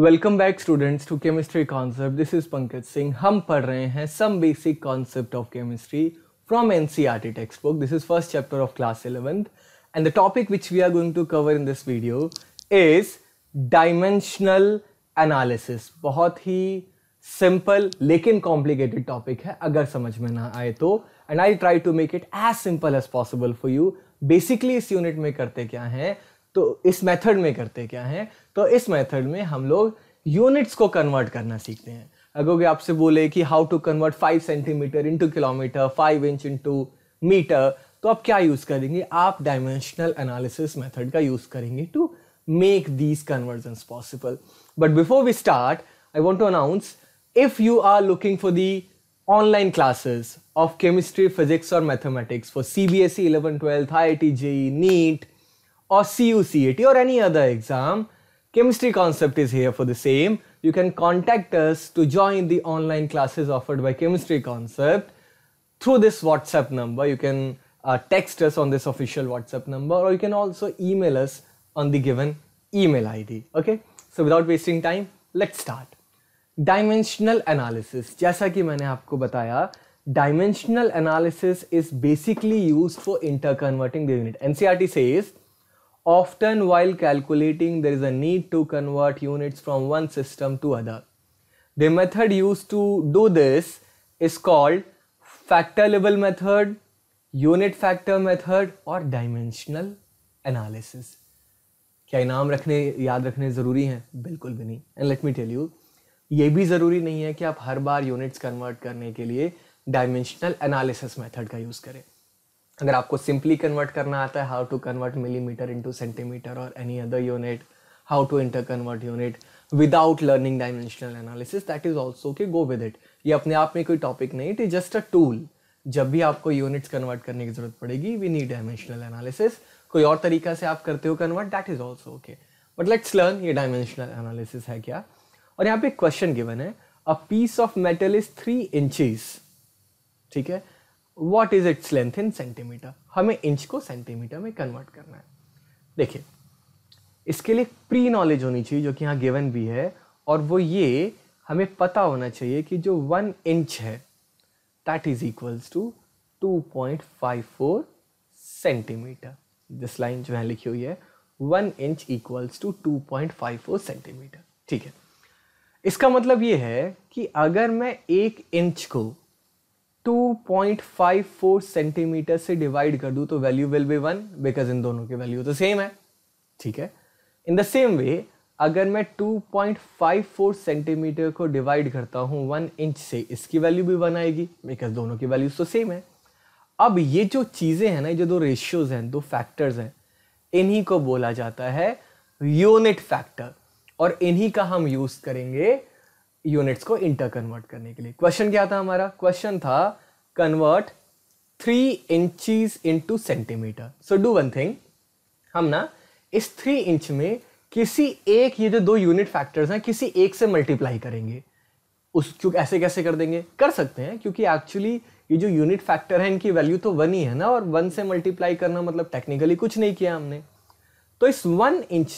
Welcome back students to chemistry concept this is Pankaj Singh हम पढ़ रहे हैं some basic concept of chemistry from N C R T text book this is first chapter of class eleventh and the topic which we are going to cover in this video is dimensional analysis बहुत ही simple लेकिन complicated topic है अगर समझ में ना आए तो and I try to make it as simple as possible for you basically इस यूनिट में करते क्या हैं तो इस मेथड में करते क्या हैं तो इस मेथड में हम लोग यूनिट्स को कन्वर्ट करना सीखते हैं अगर कोई आपसे बोले कि how to convert five centimetre into kilometre five inch into metre तो आप क्या यूज़ करेंगे आप डायमेंशनल एनालिसिस मेथड का यूज़ करेंगे to make these conversion possible but before we start I want to announce if you are looking for the online classes of chemistry physics और mathematics for C B S E eleven twelfth I I T J NEET or CUCAT or any other exam, chemistry concept is here for the same. You can contact us to join the online classes offered by chemistry concept through this WhatsApp number. You can uh, text us on this official WhatsApp number or you can also email us on the given email ID. Okay, so without wasting time, let's start. Dimensional analysis. जैसा कि मैंने आपको बताया dimensional analysis is basically used for interconverting the unit. NCRT says Often while calculating there is a need to convert units from one system to other. The method used to do this is called factor level method, unit factor method और dimensional analysis. क्या इनाम रखने याद रखने ज़रूरी हैं बिल्कुल भी नहीं and let me tell you ये भी ज़रूरी नहीं है कि आप हर बार यूनिट्स कन्वर्ट करने के लिए डायमेंशनल एनालिसिस मेथड का यूज़ करें अगर आपको सिंपली कन्वर्ट करना आता है how to convert millimetre into centimetre और any other unit how to inter convert unit without learning dimensional analysis that is also के गो विद इट ये अपने आप में कोई टॉपिक नहीं it is just a tool जब भी आपको यूनिट्स कन्वर्ट करने की जरूरत पड़ेगी वी नीड डायमेंशनल एनालिसिस कोई और तरीका से आप करते हो convert that is also okay but let's learn ये डायमेंशनल एनालिसिस है क्या और यहाँ पे क्वेश्चन गिवन है a piece of metal is three inches ठीक है what is its length in centimetre हमें इंच को सेंटीमीटर में कन्वर्ट करना है देखिए इसके लिए प्री नॉलेज होनी चाहिए जो कि यहाँ गिवन भी है और वो ये हमें पता होना चाहिए कि जो वन इंच है that is equals to two point five four centimetre this line जो है लिखी हुई है one inch equals to two point five four centimetre ठीक है इसका मतलब ये है कि अगर मैं एक इंच को 2.54 सेंटीमीटर से डिवाइड कर दूं तो value will be one because इन दोनों के वैल्यू तो सेम है ठीक है इन द सेम वे अगर मैं 2.54 सेंटीमीटर को डिवाइड करता हूं वन इंच से इसकी वैल्यू भी वन आएगी बिकॉज दोनों की वैल्यूज तो सेम है अब ये जो चीज़ें हैं ना जो दो रेशियोज़ हैं दो फैक्टर्स हैं इन्हीं को बोला जाता है यूनिट फैक्टर और इन्हीं का हम यूज़ करेंगे यूनिट्स को इंटर कन्वर्ट करने के लिए क्वेश्चन क्या था हमारा क्वेश्चन था convert three inches into centimetre so do one thing हम ना इस थ्री इंच में किसी एक ये जो दो यूनिट फैक्टर्स हैं किसी एक से मल्टीप्लाई करेंगे उस क्यों ऐसे कैसे कर देंगे कर सकते हैं क्योंकि एक्चुअली ये जो यूनिट फैक्टर है इनकी वैल्यू तो वन ही है ना और वन से मल्टीप्लाई करना मतलब टेक्निकली कुछ नहीं किया हमने तो इस वन इंच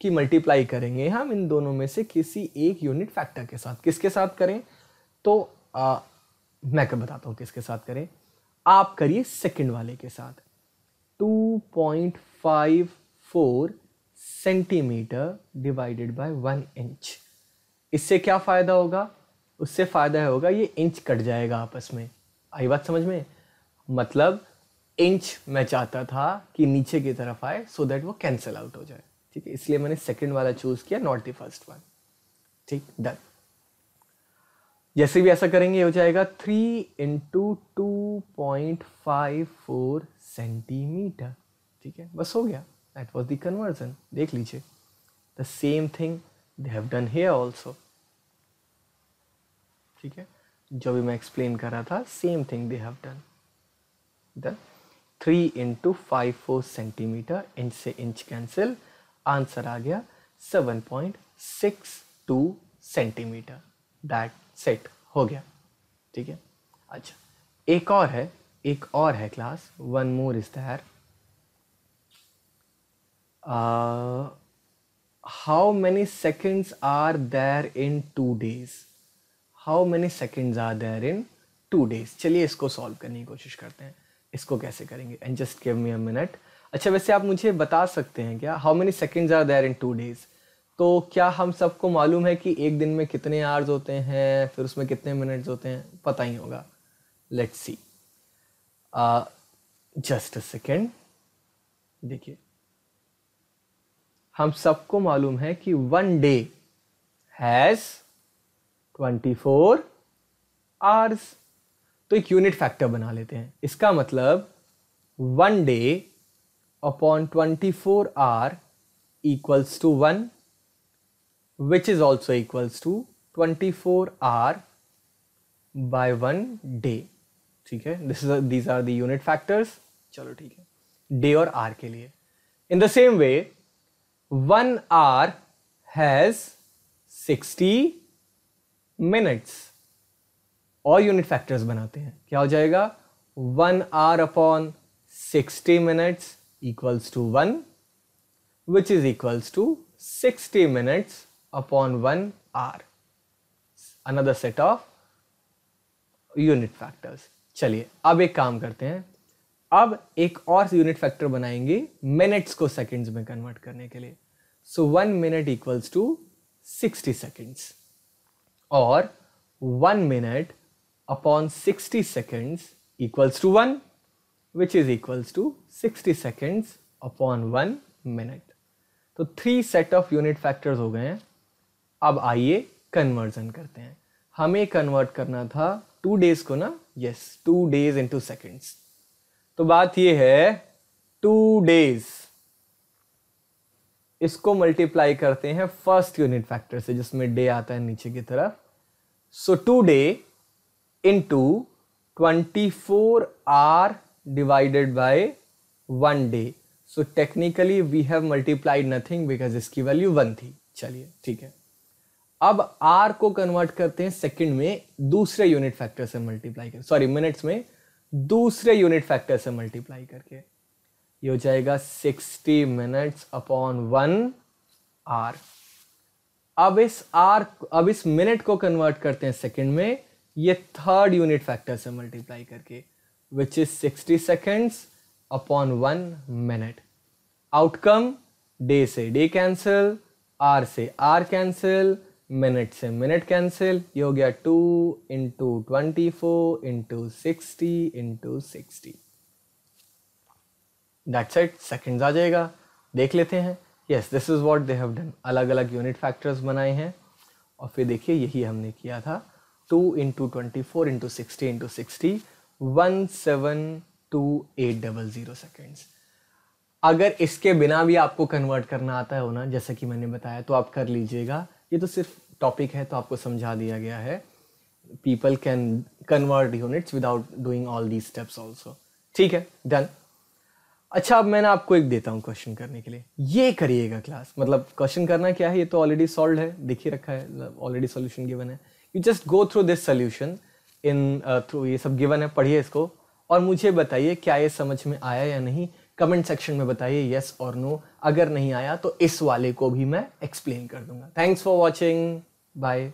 की मल्टीप्लाई करेंगे हम इन दोनों में से किसी एक यूनिट फैक्टर के साथ किसके साथ करें तो आ, मैं कब बताता हूँ किसके साथ करें आप करिए सेकंड वाले के साथ 2.54 centimetre divided by one inch इससे क्या फ़ायदा होगा उससे फ़ायदा होगा ये इंच कट जाएगा आपस में आई बात समझ में मतलब इंच मैं चाहता था कि नीचे की तरफ आए सो so दैट वो कैंसिल आउट हो जाए ठीक है इसलिए मैंने सेकंड वाला चूज किया नॉट द फर्स्ट वन ठीक डन जैसे भी ऐसा करेंगे हो जाएगा three into two point five four centimetre ठीक है बस हो गया दैट वॉज द कन्वर्जन देख लीजिए the same thing they have done here also ठीक है जो भी मैं एक्सप्लेन कर रहा था same thing they have done done three into five four centimetre inch से इंच कैंसिल आंसर आ गया 7.62 सेंटीमीटर दैट सेट हो गया ठीक है अच्छा एक और है एक और है class one more is there how many seconds are there in two days how many seconds are there in two days चलिए इसको सॉल्व करने की कोशिश करते हैं इसको कैसे करेंगे and just give me a minute अच्छा वैसे आप मुझे बता सकते हैं क्या how many seconds are there in two days तो क्या हम सबको मालूम है कि एक दिन में कितने आवर्स होते हैं फिर उसमें कितने मिनट्स होते हैं पता ही होगा let see just a second देखिए हम सबको मालूम है कि one day has twenty four hours तो एक यूनिट फैक्टर बना लेते हैं इसका मतलब one day upon twenty four hour equals to one which is also also to twenty four hour by one day ठीक है this is these are the unit factors चलो ठीक है डे और आर के लिए in the same way one hour has sixty minutes और unit factors बनाते हैं क्या हो जाएगा one hour upon sixty minutes equals to 1 which is equals to 60 minutes upon 1 hour. Another set of unit factors चलिए अब एक काम करते हैं अब एक और यूनिट फैक्टर बनाएंगे मिनट्स को सेकंड्स में कन्वर्ट करने के लिए so one minute equals to sixty seconds और one minute upon sixty seconds equals to one which is equals to 60 seconds upon 1 minute. तो three set of unit factors हो गए हैं अब आइए कन्वर्जन करते हैं हमें कन्वर्ट करना था टू डेज को ना yes two days to seconds तो बात ये है टू डेज इसको मल्टीप्लाई करते हैं फर्स्ट यूनिट फैक्टर से जिसमें डे आता है नीचे की तरफ so two day to twenty four hour divided by one day so technically we have multiplied nothing because इसकी वैल्यू वन थी चलिए ठीक है अब आर को कन्वर्ट करते हैं सेकेंड में दूसरे यूनिट फैक्टर से मल्टीप्लाई कर सॉरी मिनट्स में दूसरे यूनिट फैक्टर से मल्टीप्लाई करके ये हो जाएगा sixty minutes upon one hour अब इस आर अब इस मिनट को कन्वर्ट करते हैं सेकेंड में ये थर्ड यूनिट फैक्टर से मल्टीप्लाई करके which is 60 seconds upon 1 minute. Outcome day say day cancel, hour say hour cancel, minute say minute cancel. You get 2 into 24 into 60 into 60. That's it. Seconds आ जाएगा देख लेते हैं yes, this is what they have done, अलग अलग unit factors बनाए हैं और फिर देखिए यही हमने किया था 2 into 24 into 60 into 60, one seven two eight double zero seconds अगर इसके बिना भी आपको कन्वर्ट करना आता हो ना जैसा कि मैंने बताया तो आप कर लीजिएगा ये तो सिर्फ टॉपिक है तो आपको समझा दिया गया है people can convert units without doing all the steps also ठीक है डन अच्छा अब मैंने आपको एक देता हूँ क्वेश्चन करने के लिए ये करिएगा क्लास मतलब क्वेश्चन करना क्या है ये तो ऑलरेडी सॉल्व है दिख ही रखा है ऑलरेडी सोल्यूशन गिवन है you just go through this solution in through तो ये सब गिवन है पढ़िए इसको और मुझे बताइए क्या ये समझ में आया या नहीं कमेंट सेक्शन में बताइए येस और नो अगर नहीं आया तो इस वाले को भी मैं एक्सप्लेन कर दूंगा थैंक्स फॉर वॉचिंग बाय